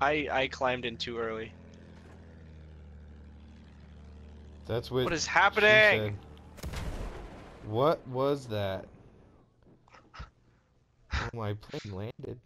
I I climbed in too early. That's what. What is happening? What was that? Oh, my plane landed.